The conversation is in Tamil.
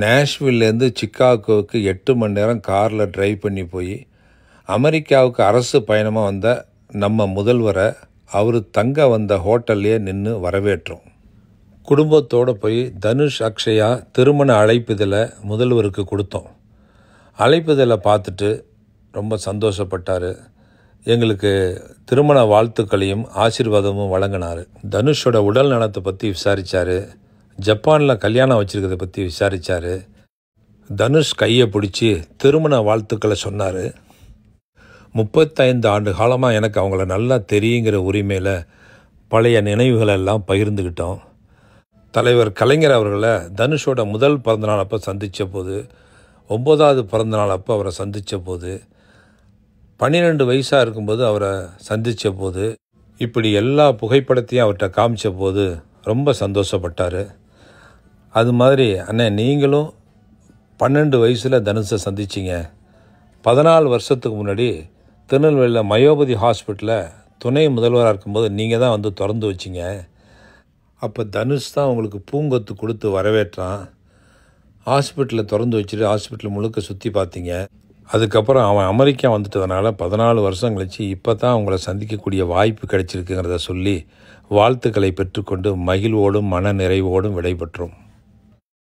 நேஷ்வில்லேருந்து சிக்காகோவுக்கு எட்டு மணி நேரம் காரில் ட்ரைவ் பண்ணி போய் அமெரிக்காவுக்கு அரசு பயணமாக வந்த நம்ம முதல்வரை அவர் தங்க வந்த ஹோட்டல்லையே நின்று வரவேற்றோம் குடும்பத்தோடு போய் தனுஷ் அக்ஷயா திருமண அழைப்புதில் முதல்வருக்கு கொடுத்தோம் அழைப்புதில் பார்த்துட்டு ரொம்ப சந்தோஷப்பட்டார் எங்களுக்கு திருமண வாழ்த்துக்களையும் ஆசீர்வாதமும் வழங்கினார் தனுஷோட உடல் நலத்தை பற்றி விசாரித்தார் ஜப்பானில் கல்யாணம் வச்சுருக்கதை பற்றி விசாரித்தார் தனுஷ் கையை பிடிச்சி திருமண வாழ்த்துக்களை சொன்னார் முப்பத்தைந்து ஆண்டு காலமாக எனக்கு அவங்கள நல்லா தெரியுங்கிற உரிமையில் பழைய நினைவுகளெல்லாம் பகிர்ந்துக்கிட்டோம் தலைவர் கலைஞர் அவர்களை தனுஷோட முதல் பிறந்தநாள் அப்போ சந்தித்த போது ஒம்பதாவது பிறந்தநாள் அப்போ அவரை சந்தித்த போது பன்னிரெண்டு வயசாக இருக்கும்போது அவரை சந்தித்த போது இப்படி எல்லா புகைப்படத்தையும் அவர்கிட்ட காமிச்ச போது ரொம்ப சந்தோஷப்பட்டார் அது மாதிரி அண்ணே நீங்களும் பன்னெண்டு வயசில் தனுஷை சந்திச்சிங்க பதினாலு வருஷத்துக்கு முன்னாடி திருநெல்வேலியில் மயோபதி ஹாஸ்பிட்டலில் துணை முதல்வராக இருக்கும்போது நீங்கள் தான் வந்து திறந்து வச்சிங்க அப்போ தனுஷ் தான் உங்களுக்கு பூங்கொத்து கொடுத்து வரவேற்றான் ஹாஸ்பிட்டலில் திறந்து வச்சுட்டு ஹாஸ்பிட்டல் முழுக்க சுற்றி பார்த்தீங்க அதுக்கப்புறம் அவன் அமெரிக்கா வந்துட்டதுனால பதினாலு வருஷம் கழித்து இப்போ தான் அவங்கள சந்திக்கக்கூடிய வாய்ப்பு கிடைச்சிருக்குங்கிறத சொல்லி வாழ்த்துக்களை பெற்றுக்கொண்டு மகிழ்வோடும் மன நிறைவோடும் விடைபெற்றோம்